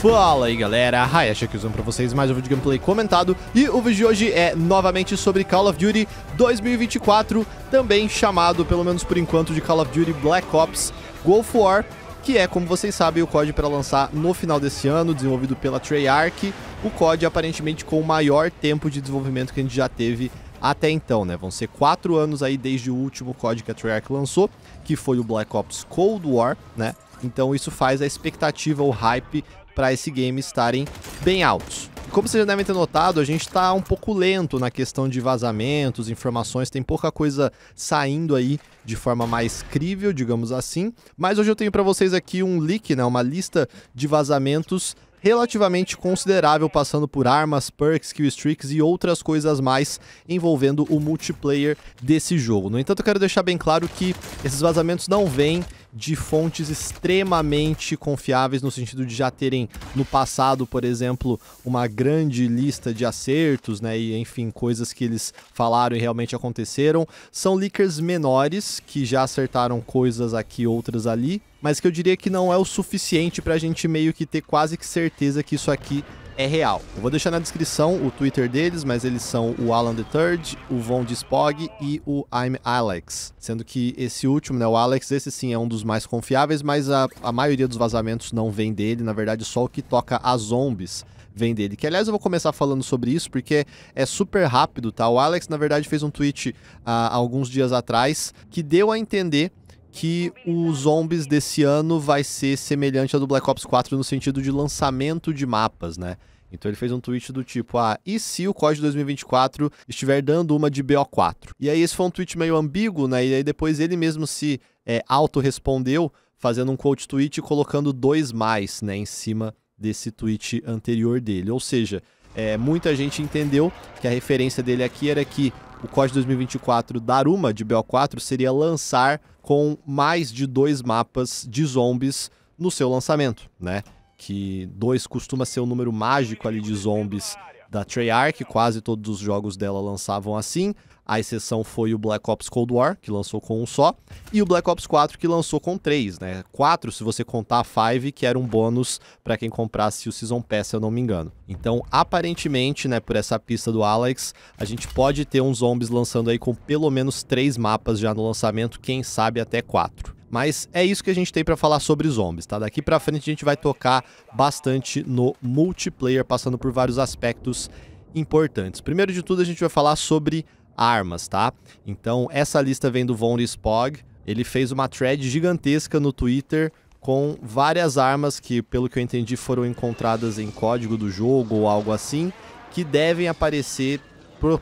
Fala aí galera, Hayashi aqui usando pra vocês mais um vídeo de gameplay comentado E o vídeo de hoje é novamente sobre Call of Duty 2024 Também chamado, pelo menos por enquanto, de Call of Duty Black Ops Gulf War que é, como vocês sabem, o COD para lançar no final desse ano, desenvolvido pela Treyarch, o COD aparentemente com o maior tempo de desenvolvimento que a gente já teve até então, né? Vão ser quatro anos aí desde o último COD que a Treyarch lançou, que foi o Black Ops Cold War, né? Então isso faz a expectativa, o hype para esse game estarem bem altos. Como vocês já devem ter notado, a gente está um pouco lento na questão de vazamentos, informações, tem pouca coisa saindo aí de forma mais crível, digamos assim. Mas hoje eu tenho para vocês aqui um leak, né, uma lista de vazamentos relativamente considerável, passando por armas, perks, killstreaks e outras coisas mais envolvendo o multiplayer desse jogo. No entanto, eu quero deixar bem claro que esses vazamentos não vêm de fontes extremamente confiáveis, no sentido de já terem no passado, por exemplo, uma grande lista de acertos, né? E enfim, coisas que eles falaram e realmente aconteceram. São leakers menores que já acertaram coisas aqui, outras ali, mas que eu diria que não é o suficiente para a gente meio que ter quase que certeza que isso aqui é real. Eu vou deixar na descrição o Twitter deles, mas eles são o Alan the Third, o Von Dispog e o I'm Alex. Sendo que esse último, né, o Alex, esse sim é um dos mais confiáveis, mas a, a maioria dos vazamentos não vem dele, na verdade só o que toca a zombies vem dele. Que aliás eu vou começar falando sobre isso porque é super rápido, tá? O Alex na verdade fez um tweet há ah, alguns dias atrás que deu a entender que o Zombies desse ano vai ser semelhante ao do Black Ops 4 no sentido de lançamento de mapas, né? Então ele fez um tweet do tipo: Ah, e se o COD 2024 estiver dando uma de BO4? E aí esse foi um tweet meio ambíguo, né? E aí depois ele mesmo se é, respondeu fazendo um quote tweet e colocando dois mais, né, em cima desse tweet anterior dele. Ou seja, é, muita gente entendeu que a referência dele aqui era que o COD 2024 Daruma de BO4 seria lançar com mais de dois mapas de zombies no seu lançamento, né? Que dois costuma ser o número mágico ali de zombies da Treyarch, quase todos os jogos dela lançavam assim. A exceção foi o Black Ops Cold War, que lançou com um só, e o Black Ops 4, que lançou com três, né? Quatro, se você contar a Five, que era um bônus para quem comprasse o Season Pass, se eu não me engano. Então, aparentemente, né, por essa pista do Alex, a gente pode ter uns zombies lançando aí com pelo menos três mapas já no lançamento, quem sabe até quatro. Mas é isso que a gente tem para falar sobre zombies, tá? Daqui para frente a gente vai tocar bastante no multiplayer, passando por vários aspectos importantes. Primeiro de tudo, a gente vai falar sobre armas, tá? Então, essa lista vem do Von Spog. Ele fez uma thread gigantesca no Twitter com várias armas que, pelo que eu entendi, foram encontradas em código do jogo ou algo assim, que devem aparecer,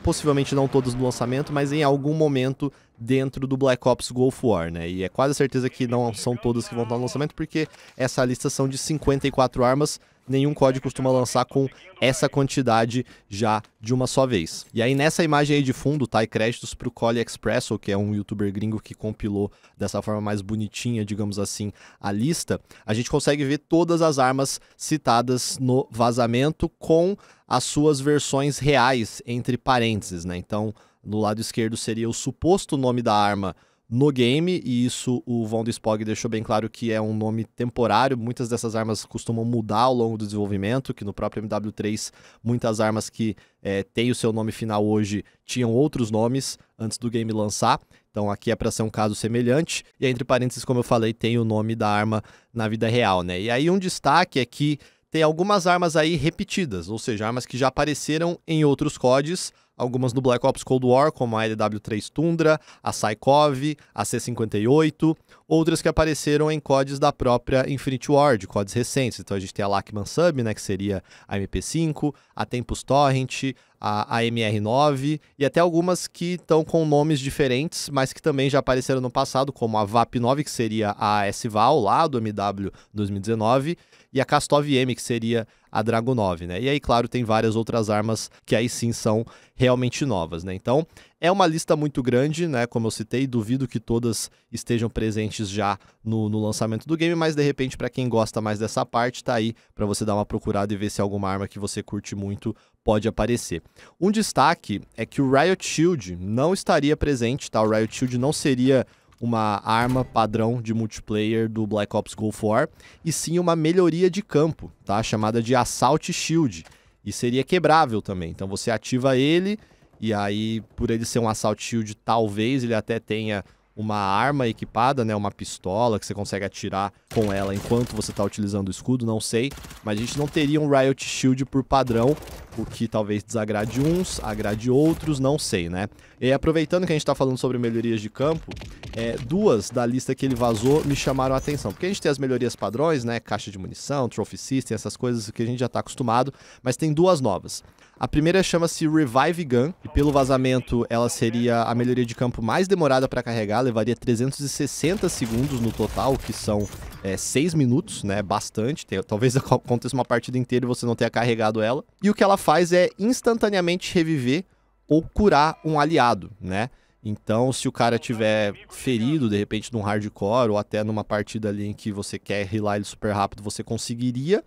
possivelmente não todas no lançamento, mas em algum momento dentro do Black Ops Gulf War, né? E é quase certeza que não são todas que vão estar no lançamento, porque essa lista são de 54 armas, nenhum código costuma lançar com essa quantidade já de uma só vez. E aí nessa imagem aí de fundo, tá? E créditos pro Cole Expresso, que é um youtuber gringo que compilou dessa forma mais bonitinha, digamos assim, a lista. A gente consegue ver todas as armas citadas no vazamento com as suas versões reais entre parênteses, né? Então, no lado esquerdo seria o suposto nome da arma no game, e isso o Von Spog deixou bem claro que é um nome temporário. Muitas dessas armas costumam mudar ao longo do desenvolvimento, que no próprio MW3 muitas armas que é, têm o seu nome final hoje tinham outros nomes antes do game lançar. Então aqui é para ser um caso semelhante. E entre parênteses, como eu falei, tem o nome da arma na vida real, né? E aí um destaque é que tem algumas armas aí repetidas, ou seja, armas que já apareceram em outros CODs, algumas do Black Ops Cold War, como a LW3 Tundra, a Saikov, a C58, outras que apareceram em CODs da própria Infinity Ward, CODs recentes. Então a gente tem a Lachman Sub, né, que seria a MP5, a Tempus Torrent, a AMR9 e até algumas que estão com nomes diferentes, mas que também já apareceram no passado, como a VAP9, que seria a SVAL lá do MW 2019, e a Kastov M, que seria a Drago 9, né? E aí, claro, tem várias outras armas que aí sim são realmente novas, né? Então, é uma lista muito grande, né? Como eu citei, duvido que todas estejam presentes já no, no lançamento do game, mas de repente, para quem gosta mais dessa parte, tá aí para você dar uma procurada e ver se é alguma arma que você curte muito pode aparecer. Um destaque é que o Riot Shield não estaria presente, tá? O Riot Shield não seria uma arma padrão de multiplayer do Black Ops Cold War, e sim uma melhoria de campo, tá? Chamada de Assault Shield. E seria quebrável também. Então você ativa ele, e aí, por ele ser um Assault Shield, talvez ele até tenha uma arma equipada, né, uma pistola que você consegue atirar com ela enquanto você está utilizando o escudo, não sei, mas a gente não teria um Riot Shield por padrão algo que talvez desagrade uns, agrade outros, não sei, né? E aproveitando que a gente tá falando sobre melhorias de campo, é, duas da lista que ele vazou me chamaram a atenção. Porque a gente tem as melhorias padrões, né? Caixa de munição, Trophy System, essas coisas que a gente já tá acostumado, mas tem duas novas. A primeira chama-se Revive Gun, e pelo vazamento ela seria a melhoria de campo mais demorada para carregar, levaria 360 segundos no total, que são é, 6 minutos, né? Bastante. Tem, talvez aconteça uma partida inteira e você não tenha carregado ela. E o que ela faz é instantaneamente reviver ou curar um aliado, né? Então, se o cara tiver ferido, de repente, num hardcore ou até numa partida ali em que você quer lá ele super rápido, você conseguiria.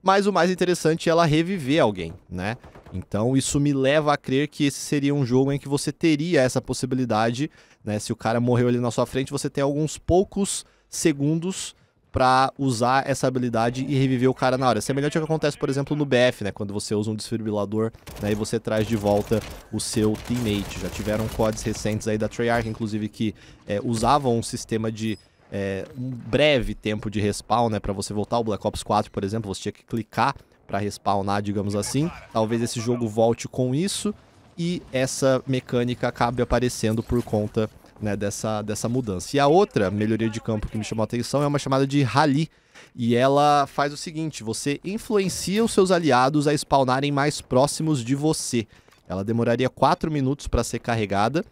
Mas o mais interessante é ela reviver alguém, né? Então, isso me leva a crer que esse seria um jogo em que você teria essa possibilidade, né? Se o cara morreu ali na sua frente, você tem alguns poucos segundos para usar essa habilidade e reviver o cara na hora. Semelhante ao que acontece, por exemplo, no BF, né? Quando você usa um desfibrilador né? e você traz de volta o seu teammate. Já tiveram codes recentes aí da Treyarch, inclusive, que é, usavam um sistema de é, um breve tempo de respawn, né? Para você voltar ao Black Ops 4, por exemplo, você tinha que clicar para respawnar, digamos assim. Talvez esse jogo volte com isso e essa mecânica acabe aparecendo por conta né, dessa, dessa mudança. E a outra melhoria de campo que me chamou a atenção é uma chamada de rally. E ela faz o seguinte: você influencia os seus aliados a spawnarem mais próximos de você. Ela demoraria 4 minutos para ser carregada.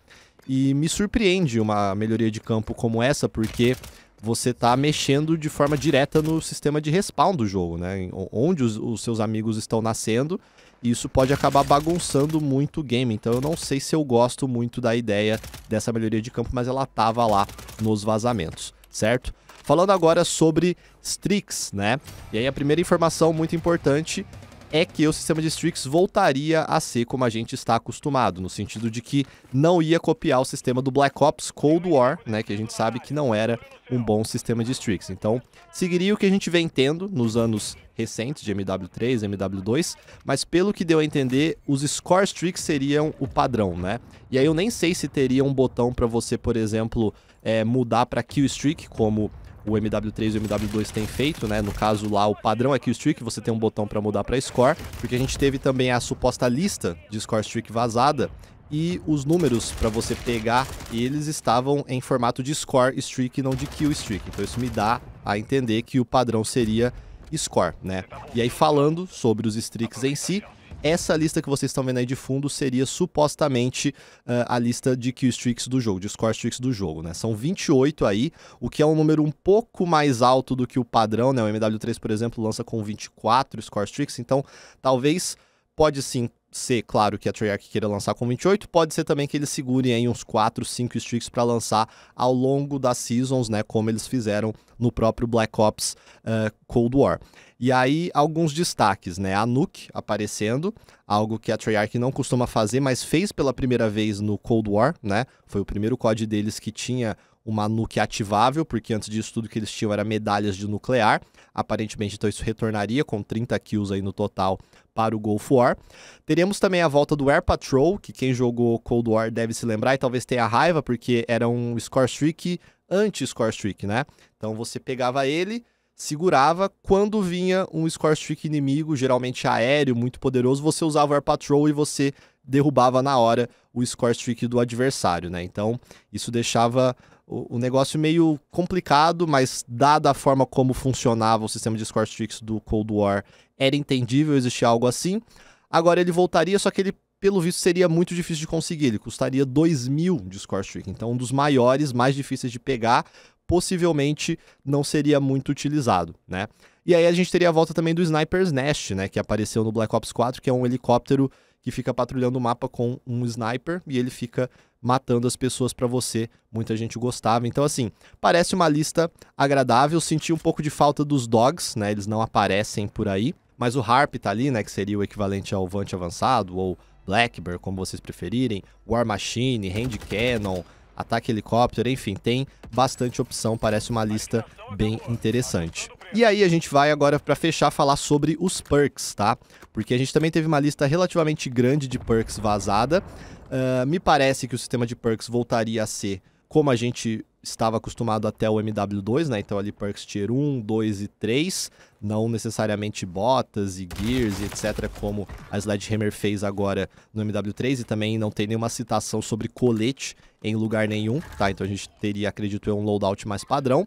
E me surpreende uma melhoria de campo como essa, porque você está mexendo de forma direta no sistema de respawn do jogo, né? Onde os, os seus amigos estão nascendo isso pode acabar bagunçando muito o game. Então eu não sei se eu gosto muito da ideia dessa melhoria de campo, mas ela tava lá nos vazamentos, certo? Falando agora sobre Strix, né? E aí a primeira informação muito importante é que o sistema de Strix voltaria a ser como a gente está acostumado, no sentido de que não ia copiar o sistema do Black Ops Cold War, né, que a gente sabe que não era um bom sistema de Strix. Então, seguiria o que a gente vem tendo nos anos recentes de MW3, MW2, mas pelo que deu a entender, os score streaks seriam o padrão, né? E aí eu nem sei se teria um botão para você, por exemplo, é, mudar para kill streak, como o MW3 e o MW2 têm feito, né? No caso lá, o padrão é que o streak, você tem um botão para mudar para score, porque a gente teve também a suposta lista de score streak vazada, e os números para você pegar, eles estavam em formato de score streak, não de kill streak. Então isso me dá a entender que o padrão seria score, né? E aí falando sobre os streaks em si, essa lista que vocês estão vendo aí de fundo seria supostamente uh, a lista de kill do jogo, de score streaks do jogo, né? São 28 aí, o que é um número um pouco mais alto do que o padrão, né? O MW3, por exemplo, lança com 24 score streaks, então talvez pode sim ser, claro, que a Treyarch queira lançar com 28, pode ser também que eles segurem aí uns 4, 5 streaks para lançar ao longo das seasons, né, como eles fizeram no próprio Black Ops uh, Cold War. E aí, alguns destaques, né? A Nuke aparecendo, algo que a Treyarch não costuma fazer, mas fez pela primeira vez no Cold War, né? Foi o primeiro COD deles que tinha uma nuke ativável, porque antes disso tudo que eles tinham era medalhas de nuclear. Aparentemente, então isso retornaria com 30 kills aí no total para o Gulf War. Teremos também a volta do Air Patrol, que quem jogou Cold War deve se lembrar e talvez tenha raiva, porque era um score streak anti-score streak, né? Então você pegava ele, segurava. Quando vinha um score streak inimigo, geralmente aéreo, muito poderoso, você usava o Air Patrol e você derrubava na hora o score streak do adversário, né? Então, isso deixava o, o negócio meio complicado, mas dada a forma como funcionava o sistema de score streaks do Cold War, era entendível existir algo assim. Agora ele voltaria, só que ele pelo visto, seria muito difícil de conseguir. Ele custaria 2 mil de score streak. Então, um dos maiores, mais difíceis de pegar possivelmente não seria muito utilizado, né? E aí a gente teria a volta também do Sniper's Nest, né? Que apareceu no Black Ops 4, que é um helicóptero que fica patrulhando o mapa com um sniper e ele fica matando as pessoas para você. Muita gente gostava. Então, assim, parece uma lista agradável. Senti um pouco de falta dos dogs, né? Eles não aparecem por aí. Mas o Harp tá ali, né? Que seria o equivalente ao Vant Avançado ou Blackbird, como vocês preferirem. War Machine, Hand Cannon, ataque helicóptero, enfim, tem bastante opção, parece uma lista bem interessante. E aí a gente vai agora para fechar falar sobre os perks, tá? Porque a gente também teve uma lista relativamente grande de perks vazada. Uh, me parece que o sistema de perks voltaria a ser como a gente estava acostumado até o MW2, né? Então ali perks tier 1, 2 e 3, não necessariamente botas e gears e etc, como a Sledgehammer fez agora no MW3 e também não tem nenhuma citação sobre colete em lugar nenhum, tá? Então a gente teria, acredito eu, um loadout mais padrão.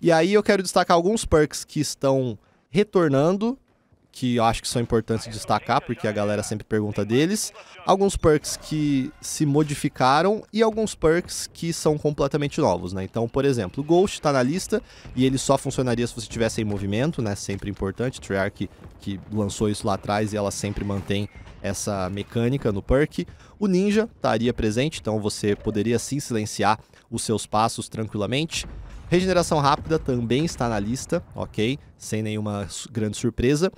E aí eu quero destacar alguns perks que estão retornando que eu acho que são importantes destacar, porque a galera sempre pergunta deles. Alguns perks que se modificaram e alguns perks que são completamente novos, né? Então, por exemplo, o Ghost está na lista e ele só funcionaria se você estivesse em movimento, né? Sempre importante. Treyarch que lançou isso lá atrás e ela sempre mantém essa mecânica no perk. O Ninja estaria presente, então você poderia sim silenciar os seus passos tranquilamente. Regeneração rápida também está na lista, ok? Sem nenhuma grande surpresa.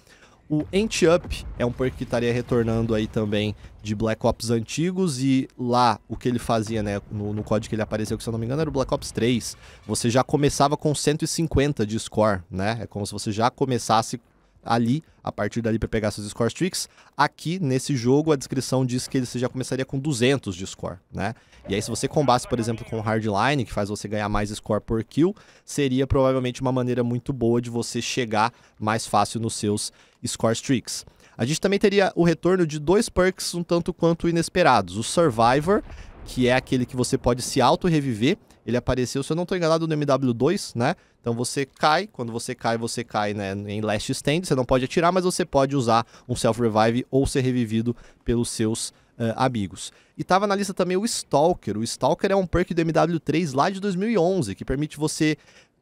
O Ant Up é um perk que estaria retornando aí também de Black Ops antigos e lá o que ele fazia, né, no, no código que ele apareceu, que se eu não me engano era o Black Ops 3, você já começava com 150 de score, né? É como se você já começasse ali, a partir dali para pegar seus score streaks. Aqui nesse jogo a descrição diz que você já começaria com 200 de score, né? E aí se você combasse, por exemplo, com hardline, que faz você ganhar mais score por kill, seria provavelmente uma maneira muito boa de você chegar mais fácil nos seus score streaks. A gente também teria o retorno de dois perks um tanto quanto inesperados. O Survivor, que é aquele que você pode se auto-reviver ele apareceu, se eu não estou enganado, no MW2, né? Então você cai, quando você cai, você cai né, em Last Stand, você não pode atirar, mas você pode usar um Self-Revive ou ser revivido pelos seus Uh, amigos. E tava na lista também o Stalker. O Stalker é um perk do MW3 lá de 2011, que permite você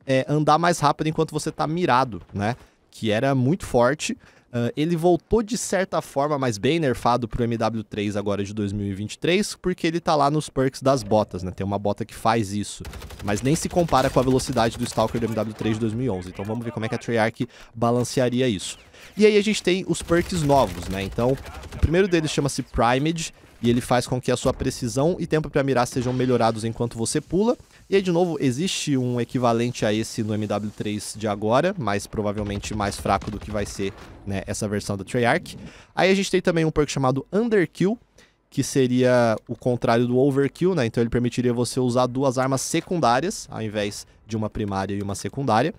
é, andar mais rápido enquanto você tá mirado, né? Que era muito forte. Uh, ele voltou de certa forma, mas bem nerfado pro MW3 agora de 2023, porque ele tá lá nos perks das botas, né? Tem uma bota que faz isso, mas nem se compara com a velocidade do Stalker do MW3 de 2011. Então vamos ver como é que a Treyarch balancearia isso. E aí a gente tem os perks novos, né? Então, o primeiro deles chama-se Primed, e ele faz com que a sua precisão e tempo para mirar sejam melhorados enquanto você pula. E aí, de novo, existe um equivalente a esse no MW3 de agora, mas provavelmente mais fraco do que vai ser né, essa versão do Treyarch. Aí a gente tem também um perk chamado Underkill, que seria o contrário do Overkill, né? Então ele permitiria você usar duas armas secundárias, ao invés de uma primária e uma secundária.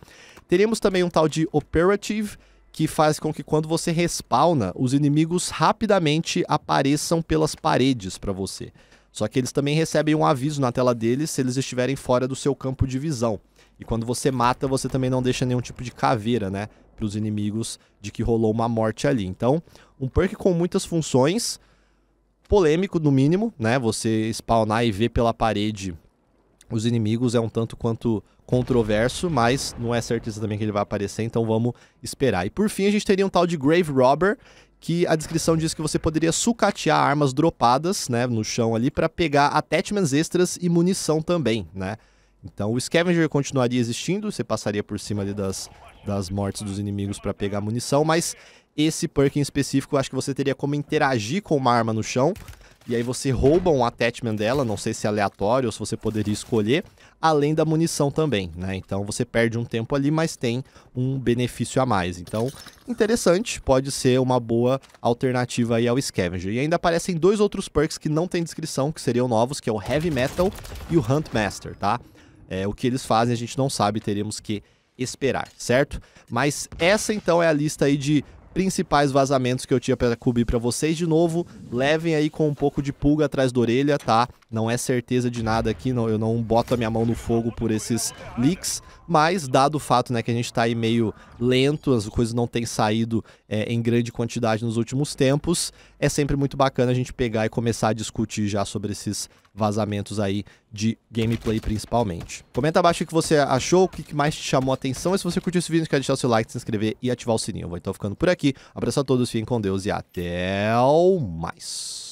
Teríamos também um tal de Operative, que faz com que quando você respawna, os inimigos rapidamente apareçam pelas paredes para você. Só que eles também recebem um aviso na tela deles se eles estiverem fora do seu campo de visão. E quando você mata, você também não deixa nenhum tipo de caveira, né? Para os inimigos de que rolou uma morte ali. Então, um perk com muitas funções, polêmico no mínimo, né? Você spawnar e ver pela parede os inimigos é um tanto quanto controverso, mas não é certeza também que ele vai aparecer, então vamos esperar. E por fim, a gente teria um tal de Grave Robber, que a descrição diz que você poderia sucatear armas dropadas, né, no chão ali para pegar attachments extras e munição também, né? Então o scavenger continuaria existindo, você passaria por cima ali das, das mortes dos inimigos para pegar munição, mas esse perk em específico, eu acho que você teria como interagir com uma arma no chão. E aí você rouba um attachment dela, não sei se é aleatório ou se você poderia escolher, além da munição também, né? Então você perde um tempo ali, mas tem um benefício a mais. Então, interessante, pode ser uma boa alternativa aí ao Scavenger. E ainda aparecem dois outros perks que não tem descrição, que seriam novos, que é o Heavy Metal e o Hunt Master, tá? É, o que eles fazem a gente não sabe, teremos que esperar, certo? Mas essa então é a lista aí de principais vazamentos que eu tinha para cobrir para vocês. De novo, levem aí com um pouco de pulga atrás da orelha, tá? Não é certeza de nada aqui, não, eu não boto a minha mão no fogo por esses leaks, mas dado o fato né, que a gente está aí meio lento, as coisas não têm saído é, em grande quantidade nos últimos tempos, é sempre muito bacana a gente pegar e começar a discutir já sobre esses vazamentos aí de gameplay principalmente. Comenta abaixo o que você achou, o que mais te chamou a atenção. E se você curtiu esse vídeo, não esquece de deixar o seu like, se inscrever e ativar o sininho. Eu vou então ficando por aqui. Abraço a todos, fiquem com Deus e até mais.